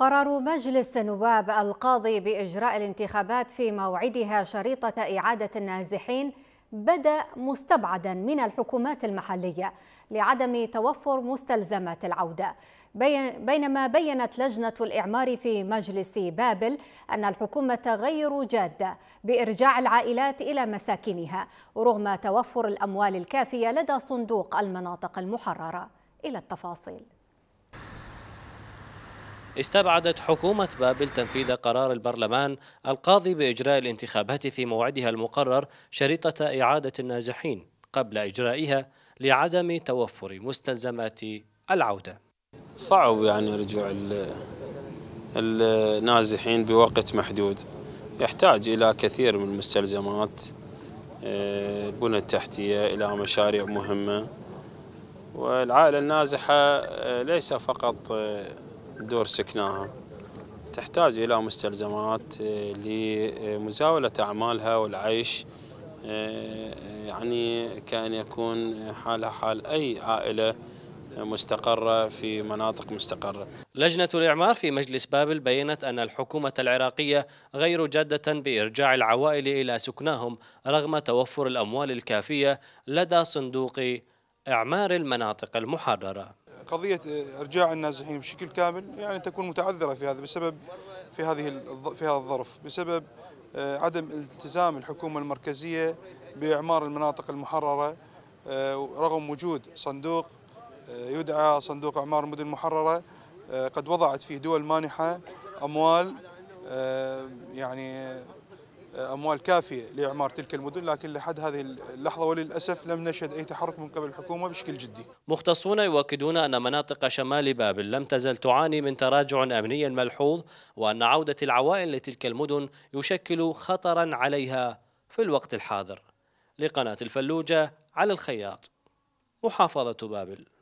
قرار مجلس النواب القاضي بإجراء الانتخابات في موعدها شريطة إعادة النازحين بدا مستبعدا من الحكومات المحليه لعدم توفر مستلزمات العوده بينما بينت لجنه الاعمار في مجلس بابل ان الحكومه غير جاده بارجاع العائلات الى مساكنها رغم توفر الاموال الكافيه لدى صندوق المناطق المحرره الى التفاصيل استبعدت حكومة بابل تنفيذ قرار البرلمان القاضي بإجراء الانتخابات في موعدها المقرر شريطة إعادة النازحين قبل إجرائها لعدم توفر مستلزمات العودة صعب يعني رجوع النازحين بوقت محدود يحتاج إلى كثير من المستلزمات البنى آه، التحتية إلى مشاريع مهمة والعائلة النازحة آه، ليس فقط آه، دور سكناها تحتاج إلى مستلزمات آه، لمزاولة أعمالها والعيش آه، يعني كأن يكون حالها حال أي عائلة مستقرة في مناطق مستقرة لجنة الإعمار في مجلس بابل بيّنت أن الحكومة العراقية غير جادة بإرجاع العوائل إلى سكناهم رغم توفر الأموال الكافية لدى صندوق إعمار المناطق المحررة قضية إرجاع النازحين بشكل كامل يعني تكون متعذرة في هذا بسبب في هذه في هذا الظرف بسبب آه، عدم التزام الحكومة المركزية بإعمار المناطق المحررة آه، رغم وجود صندوق آه، يدعى صندوق إعمار المدن المحررة قد وضعت فيه دول مانحة أموال يعني آه، اموال كافيه لاعمار تلك المدن لكن لحد هذه اللحظه وللاسف لم نشهد اي تحرك من قبل الحكومه بشكل جدي. مختصون يؤكدون ان مناطق شمال بابل لم تزل تعاني من تراجع امني ملحوظ وان عوده العوائل لتلك المدن يشكل خطرا عليها في الوقت الحاضر. لقناه الفلوجه على الخياط محافظه بابل.